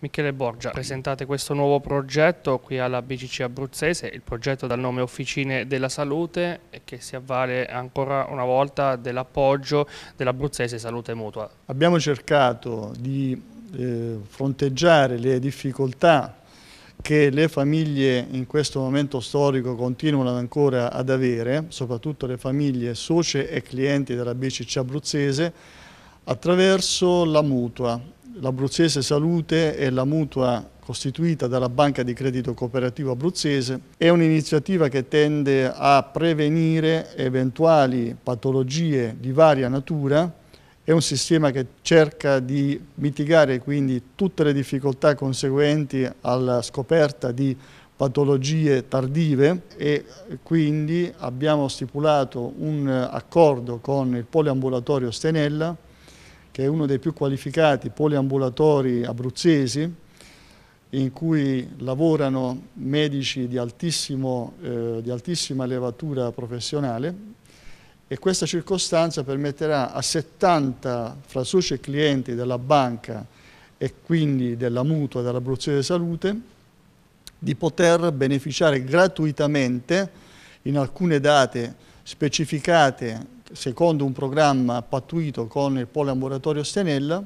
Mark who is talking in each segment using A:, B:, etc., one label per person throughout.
A: Michele Borgia, presentate questo nuovo progetto qui alla BCC Abruzzese, il progetto dal nome Officine della Salute e che si avvale ancora una volta dell'appoggio dell'Abruzzese Salute Mutua.
B: Abbiamo cercato di eh, fronteggiare le difficoltà che le famiglie in questo momento storico continuano ancora ad avere, soprattutto le famiglie socie e clienti della BCC Abruzzese, attraverso la mutua l'Abruzzese Salute e la mutua costituita dalla Banca di Credito Cooperativo Abruzzese è un'iniziativa che tende a prevenire eventuali patologie di varia natura è un sistema che cerca di mitigare quindi tutte le difficoltà conseguenti alla scoperta di patologie tardive e quindi abbiamo stipulato un accordo con il poliambulatorio Stenella che è uno dei più qualificati poliambulatori abruzzesi, in cui lavorano medici di, altissimo, eh, di altissima levatura professionale e questa circostanza permetterà a 70 fra soci e clienti della banca e quindi della mutua dell'Abruzzese Salute di poter beneficiare gratuitamente in alcune date specificate secondo un programma pattuito con il polilaboratorio Stenella,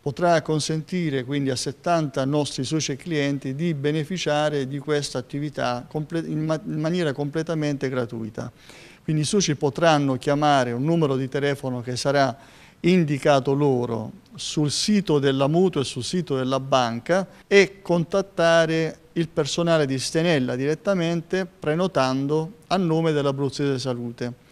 B: potrà consentire quindi a 70 nostri soci e clienti di beneficiare di questa attività in maniera completamente gratuita. Quindi i soci potranno chiamare un numero di telefono che sarà indicato loro sul sito della mutua e sul sito della banca e contattare il personale di Stenella direttamente prenotando a nome dell'Abruzzese Salute.